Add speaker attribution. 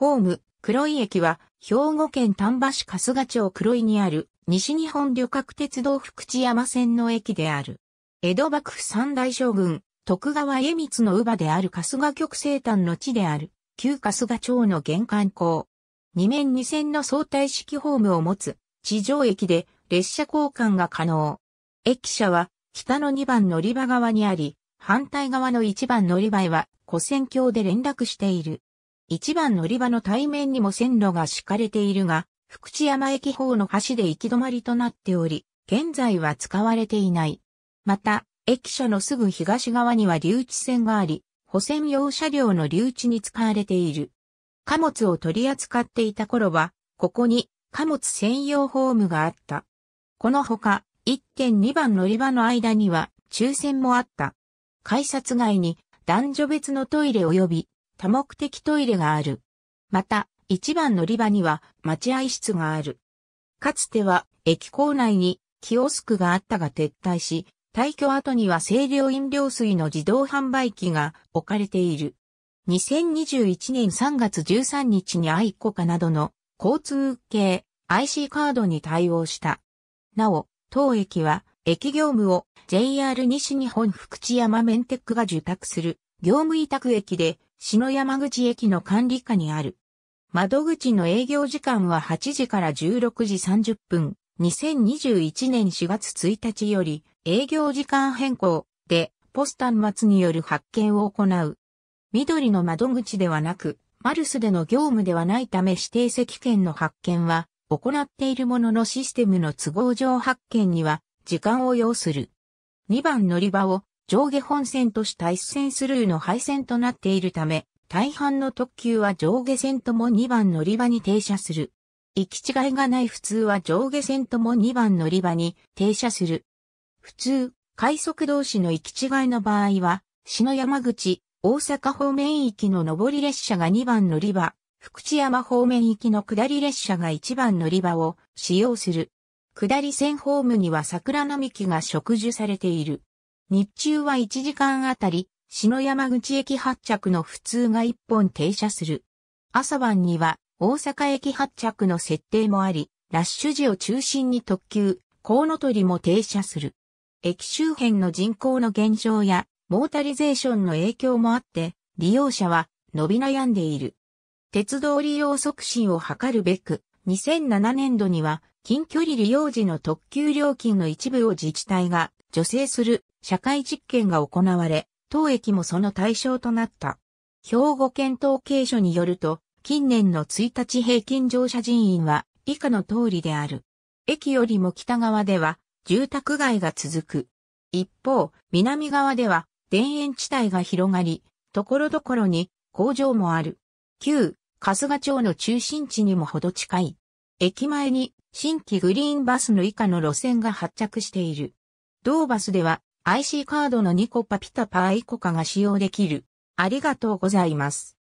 Speaker 1: ホーム、黒井駅は、兵庫県丹波市春日町黒井にある、西日本旅客鉄道福知山線の駅である。江戸幕府三大将軍、徳川家光の乳母である春日局生誕の地である、旧春日町の玄関港。二面二線の相対式ホームを持つ、地上駅で列車交換が可能。駅舎は、北の2番乗り場側にあり、反対側の1番乗り場へは、古線橋で連絡している。一番乗り場の対面にも線路が敷かれているが、福知山駅方の橋で行き止まりとなっており、現在は使われていない。また、駅舎のすぐ東側には留置線があり、保線用車両の留置に使われている。貨物を取り扱っていた頃は、ここに貨物専用ホームがあった。このほか、1.2番乗り場の間には抽選もあった。改札外に男女別のトイレ及び多目的トイレがある。また、一番乗り場には待合室がある。かつては駅構内にキオスクがあったが撤退し、退去後には清涼飲料水の自動販売機が置かれている。2021年3月13日に愛子コなどの交通系 IC カードに対応した。なお、当駅は駅業務を JR 西日本福知山メンテックが受託する業務委託駅で、篠山口駅の管理下にある。窓口の営業時間は8時から16時30分、2021年4月1日より営業時間変更でポスタン末による発見を行う。緑の窓口ではなく、マルスでの業務ではないため指定席券の発見は行っているもののシステムの都合上発見には時間を要する。2番乗り場を上下本線とした一線スルーの配線となっているため、大半の特急は上下線とも2番乗り場に停車する。行き違いがない普通は上下線とも2番乗り場に停車する。普通、快速同士の行き違いの場合は、篠山口、大阪方面行きの上り列車が2番乗り場、福知山方面行きの下り列車が1番乗り場を使用する。下り線ホームには桜並木が植樹されている。日中は1時間あたり、篠山口駅発着の普通が1本停車する。朝晩には大阪駅発着の設定もあり、ラッシュ時を中心に特急、コウノトリも停車する。駅周辺の人口の減少やモータリゼーションの影響もあって、利用者は伸び悩んでいる。鉄道利用促進を図るべく、2007年度には近距離利用時の特急料金の一部を自治体が助成する社会実験が行われ、当駅もその対象となった。兵庫県統計所によると、近年の1日平均乗車人員は以下の通りである。駅よりも北側では住宅街が続く。一方、南側では田園地帯が広がり、ところどころに工場もある。旧、春日町の中心地にもほど近い。駅前に新規グリーンバスの以下の路線が発着している。同バスでは IC カードの2個パピタパーイコカが使用できる。ありがとうございます。